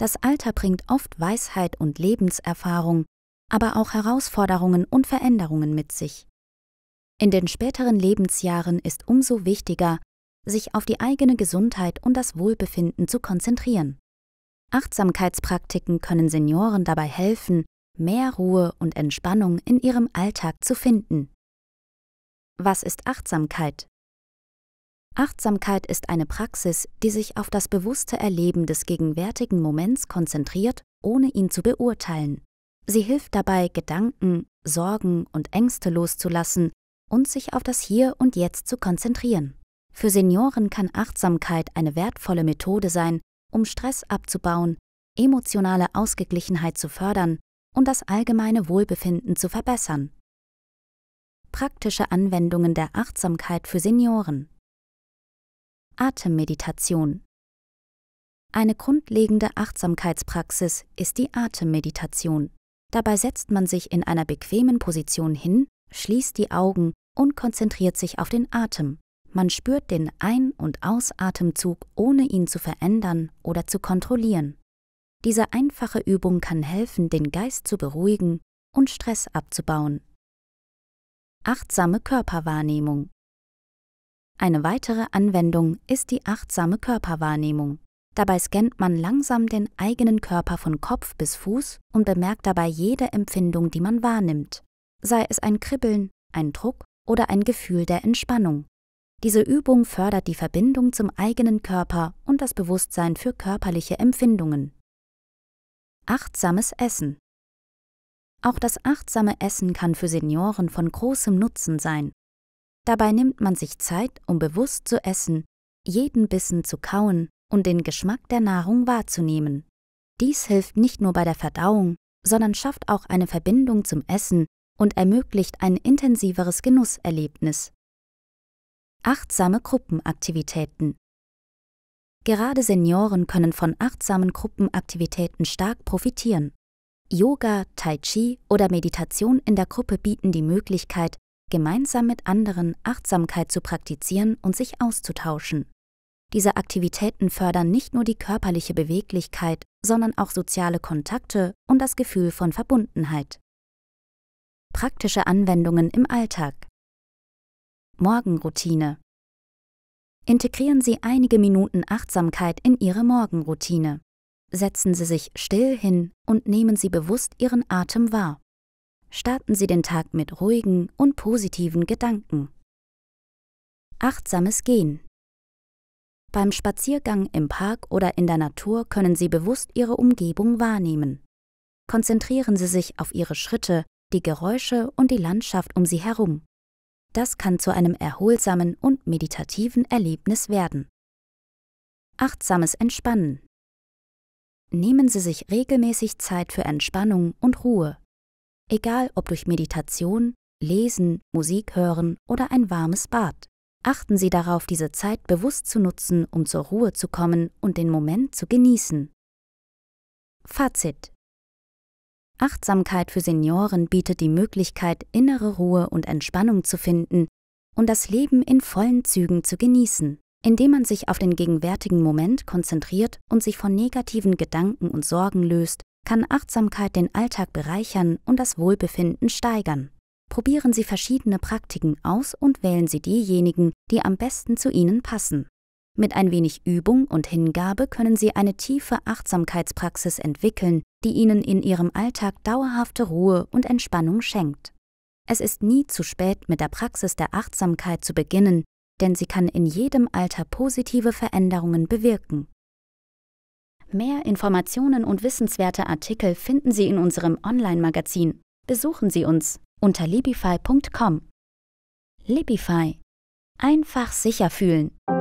Das Alter bringt oft Weisheit und Lebenserfahrung, aber auch Herausforderungen und Veränderungen mit sich. In den späteren Lebensjahren ist umso wichtiger, sich auf die eigene Gesundheit und das Wohlbefinden zu konzentrieren. Achtsamkeitspraktiken können Senioren dabei helfen, mehr Ruhe und Entspannung in ihrem Alltag zu finden. Was ist Achtsamkeit? Achtsamkeit ist eine Praxis, die sich auf das bewusste Erleben des gegenwärtigen Moments konzentriert, ohne ihn zu beurteilen. Sie hilft dabei, Gedanken, Sorgen und Ängste loszulassen und sich auf das Hier und Jetzt zu konzentrieren. Für Senioren kann Achtsamkeit eine wertvolle Methode sein, um Stress abzubauen, emotionale Ausgeglichenheit zu fördern und das allgemeine Wohlbefinden zu verbessern. Praktische Anwendungen der Achtsamkeit für Senioren Atemmeditation. Eine grundlegende Achtsamkeitspraxis ist die Atemmeditation. Dabei setzt man sich in einer bequemen Position hin, schließt die Augen und konzentriert sich auf den Atem. Man spürt den Ein- und Ausatemzug, ohne ihn zu verändern oder zu kontrollieren. Diese einfache Übung kann helfen, den Geist zu beruhigen und Stress abzubauen. Achtsame Körperwahrnehmung. Eine weitere Anwendung ist die achtsame Körperwahrnehmung. Dabei scannt man langsam den eigenen Körper von Kopf bis Fuß und bemerkt dabei jede Empfindung, die man wahrnimmt, sei es ein Kribbeln, ein Druck oder ein Gefühl der Entspannung. Diese Übung fördert die Verbindung zum eigenen Körper und das Bewusstsein für körperliche Empfindungen. Achtsames Essen. Auch das achtsame Essen kann für Senioren von großem Nutzen sein. Dabei nimmt man sich Zeit, um bewusst zu essen, jeden Bissen zu kauen und den Geschmack der Nahrung wahrzunehmen. Dies hilft nicht nur bei der Verdauung, sondern schafft auch eine Verbindung zum Essen und ermöglicht ein intensiveres Genusserlebnis. Achtsame Gruppenaktivitäten Gerade Senioren können von achtsamen Gruppenaktivitäten stark profitieren. Yoga, Tai Chi oder Meditation in der Gruppe bieten die Möglichkeit, gemeinsam mit anderen Achtsamkeit zu praktizieren und sich auszutauschen. Diese Aktivitäten fördern nicht nur die körperliche Beweglichkeit, sondern auch soziale Kontakte und das Gefühl von Verbundenheit. Praktische Anwendungen im Alltag Morgenroutine Integrieren Sie einige Minuten Achtsamkeit in Ihre Morgenroutine. Setzen Sie sich still hin und nehmen Sie bewusst Ihren Atem wahr starten Sie den Tag mit ruhigen und positiven Gedanken. Achtsames Gehen. Beim Spaziergang im Park oder in der Natur können Sie bewusst Ihre Umgebung wahrnehmen. Konzentrieren Sie sich auf Ihre Schritte, die Geräusche und die Landschaft um Sie herum. Das kann zu einem erholsamen und meditativen Erlebnis werden. Achtsames Entspannen. Nehmen Sie sich regelmäßig Zeit für Entspannung und Ruhe egal ob durch Meditation, Lesen, Musik hören oder ein warmes Bad. Achten Sie darauf, diese Zeit bewusst zu nutzen, um zur Ruhe zu kommen und den Moment zu genießen. Fazit Achtsamkeit für Senioren bietet die Möglichkeit, innere Ruhe und Entspannung zu finden und das Leben in vollen Zügen zu genießen, indem man sich auf den gegenwärtigen Moment konzentriert und sich von negativen Gedanken und Sorgen löst kann Achtsamkeit den Alltag bereichern und das Wohlbefinden steigern. Probieren Sie verschiedene Praktiken aus und wählen Sie diejenigen, die am besten zu Ihnen passen. Mit ein wenig Übung und Hingabe können Sie eine tiefe Achtsamkeitspraxis entwickeln, die Ihnen in Ihrem Alltag dauerhafte Ruhe und Entspannung schenkt. Es ist nie zu spät, mit der Praxis der Achtsamkeit zu beginnen, denn sie kann in jedem Alter positive Veränderungen bewirken. Mehr Informationen und wissenswerte Artikel finden Sie in unserem Online-Magazin. Besuchen Sie uns unter libify.com. Libify. Einfach sicher fühlen.